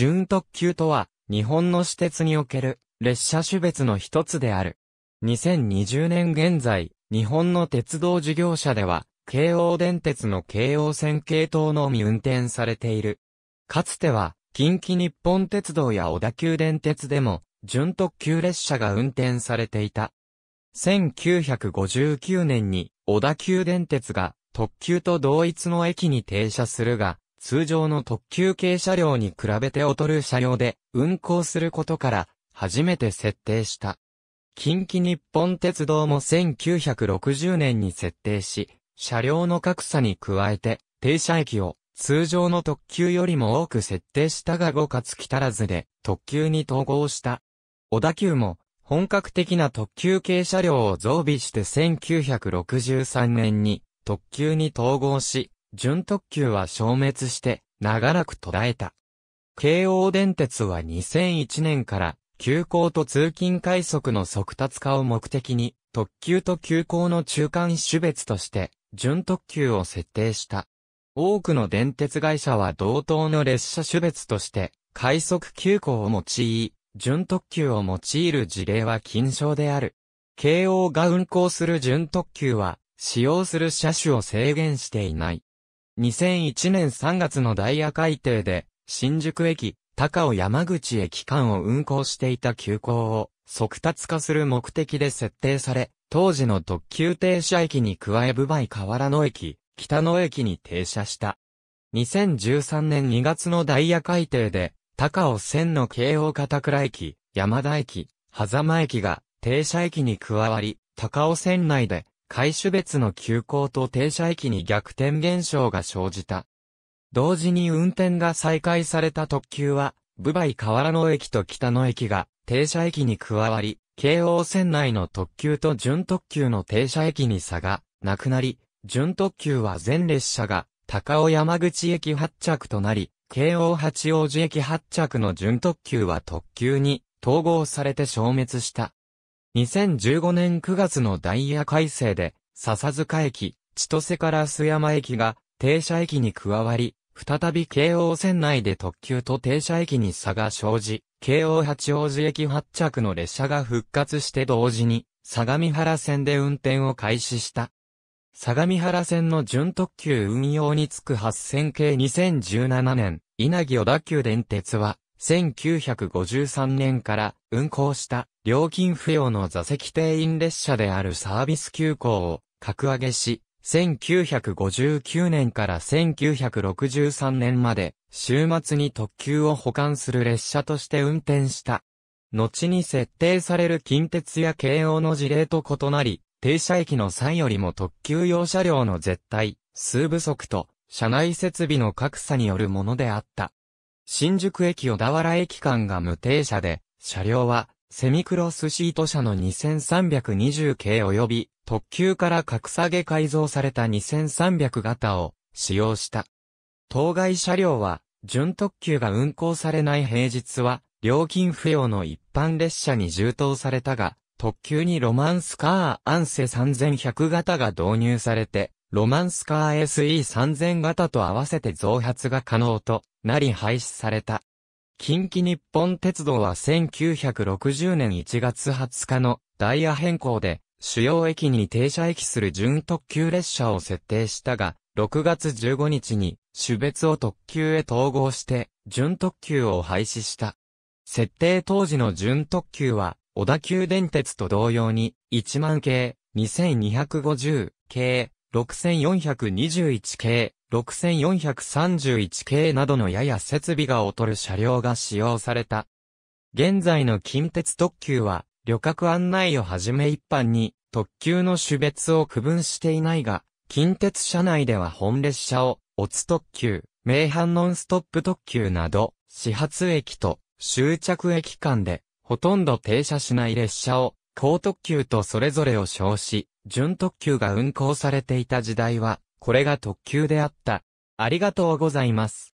準特急とは、日本の私鉄における列車種別の一つである。2020年現在、日本の鉄道事業者では、京王電鉄の京王線系統のみ運転されている。かつては、近畿日本鉄道や小田急電鉄でも、準特急列車が運転されていた。1959年に、小田急電鉄が特急と同一の駅に停車するが、通常の特急系車両に比べて劣る車両で運行することから初めて設定した。近畿日本鉄道も1960年に設定し、車両の格差に加えて停車駅を通常の特急よりも多く設定したが5月来たらずで特急に統合した。小田急も本格的な特急系車両を増備して1963年に特急に統合し、準特急は消滅して、長らく途絶えた。京王電鉄は2001年から、急行と通勤快速の速達化を目的に、特急と急行の中間種別として、準特急を設定した。多くの電鉄会社は同等の列車種別として、快速急行を用い、準特急を用いる事例は禁少である。京王が運行する準特急は、使用する車種を制限していない。2001年3月のダイヤ改定で、新宿駅、高尾山口駅間を運行していた急行を速達化する目的で設定され、当時の特急停車駅に加え部梅河原野駅、北野駅に停車した。2013年2月のダイヤ改定で、高尾線の京王片倉駅、山田駅、狭間駅が停車駅に加わり、高尾線内で回種別の急行と停車駅に逆転現象が生じた。同時に運転が再開された特急は、ブバイ河原野駅と北野駅が停車駅に加わり、京王線内の特急と準特急の停車駅に差がなくなり、準特急は全列車が高尾山口駅発着となり、京王八王子駅発着の準特急は特急に統合されて消滅した。2015年9月のダイヤ改正で、笹塚駅、千歳から須山駅が停車駅に加わり、再び京王線内で特急と停車駅に差が生じ、京王八王子駅発着の列車が復活して同時に、相模原線で運転を開始した。相模原線の準特急運用につく8000系2017年、稲城小田急電鉄は、1953年から運行した料金不要の座席定員列車であるサービス急行を格上げし、1959年から1963年まで週末に特急を保管する列車として運転した。後に設定される近鉄や京王の事例と異なり、停車駅の際よりも特急用車両の絶対、数不足と、車内設備の格差によるものであった。新宿駅小田原駅間が無停車で、車両は、セミクロスシート車の2320系及び、特急から格下げ改造された2300型を使用した。当該車両は、準特急が運行されない平日は、料金不要の一般列車に充当されたが、特急にロマンスカーアンセ3100型が導入されて、ロマンスカー SE3000 型と合わせて増発が可能となり廃止された。近畿日本鉄道は1960年1月20日のダイヤ変更で主要駅に停車駅する準特急列車を設定したが、6月15日に種別を特急へ統合して準特急を廃止した。設定当時の準特急は小田急電鉄と同様に1万系、2250系、6421系、6431系などのやや設備が劣る車両が使用された。現在の近鉄特急は、旅客案内をはじめ一般に、特急の種別を区分していないが、近鉄車内では本列車を、オツ特急、名阪ノンストップ特急など、始発駅と終着駅間で、ほとんど停車しない列車を、高特急とそれぞれを称し、準特急が運行されていた時代は、これが特急であった。ありがとうございます。